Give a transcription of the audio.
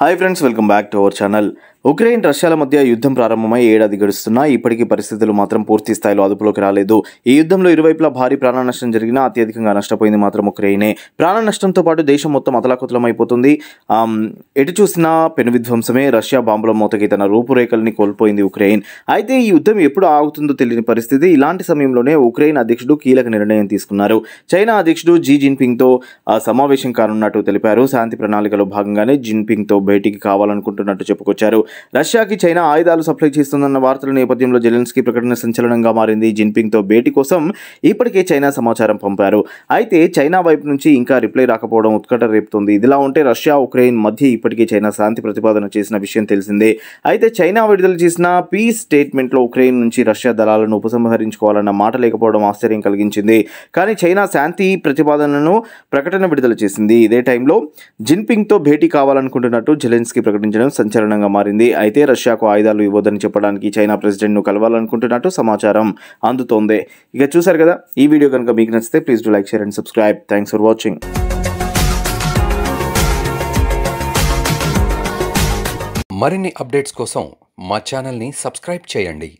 hi friends welcome back to our channel Ukraine రష్యాల మధ్య యుద్ధం ప్రారంభమై ఏడాది గడుస్తున్నా ఇప్పటికీ పరిస్థితులు మాత్రం పూర్తి స్థాయిలో అదుపులోకి రాలేదు ఈ యుద్ధంలో ఇరువైపులా భారీ ప్రాణ నష్టం జరిగినా అత్యధికంగా నష్టపోయింది మాత్రం ఉక్రెయినే ప్రాణ నష్టంతో పాటు దేశం మొత్తం అతలాకుతలమైపోతుంది ఎటు చూసినా పెను విధ్వంసమే రష్యా బాంబుల మూతకి తన రూపురేఖల్ని కోల్పోయింది ఉక్రెయిన్ అయితే ఈ యుద్ధం ఎప్పుడు ఆగుతుందో తెలియని పరిస్థితి ఇలాంటి సమయంలోనే ఉక్రెయిన్ అధ్యక్షుడు కీలక నిర్ణయం తీసుకున్నారు చైనా అధ్యక్షుడు జీ జిన్పింగ్తో సమావేశం కానున్నట్టు తెలిపారు శాంతి ప్రణాళికలో భాగంగానే జిన్పింగ్తో భేటీకి కావాలనుకుంటున్నట్టు చెప్పుకొచ్చారు రష్యాకి చైనా ఆయుధాలు సప్లై చేస్తుందన్న వార్తల నేపథ్యంలో జెలెన్స్కీ ప్రకటన సంచలనంగా మారింది జిన్పింగ్తో భేటీ కోసం ఇప్పటికే చైనా సమాచారం పంపారు అయితే చైనా వైపు నుంచి ఇంకా రిప్లై రాకపోవడం ఉత్కట రేపుతుంది ఇదిలా ఉంటే రష్యా ఉక్రెయిన్ మధ్య ఇప్పటికే చైనా శాంతి ప్రతిపాదన చేసిన విషయం తెలిసిందే అయితే చైనా విడుదల చేసిన పీస్ స్టేట్మెంట్లో ఉక్రెయిన్ నుంచి రష్యా దళాలను ఉపసంహరించుకోవాలన్న మాట లేకపోవడం ఆశ్చర్యం కలిగించింది కానీ చైనా శాంతి ప్రతిపాదనను ప్రకటన విడుదల చేసింది ఇదే టైంలో జిన్పింగ్తో భేటీ కావాలనుకుంటున్నట్టు జెలెన్స్కీ ప్రకటించడం సంచలనంగా మారింది అయితే రష్యాకు ఆయుధాలు ఇవ్వదని చెప్పడానికి చైనా ప్రెసిడెంట్ను కలవాలనుకుంటున్నట్టు సమాచారం అందుతోంది ఇక చూశారు కదా ఈ వీడియో కనుక మీకు నచ్చితే please do like share and subscribe thanks for watching మరిన్ని అప్డేట్స్ కోసం మా సబ్స్క్రైబ్ చేయండి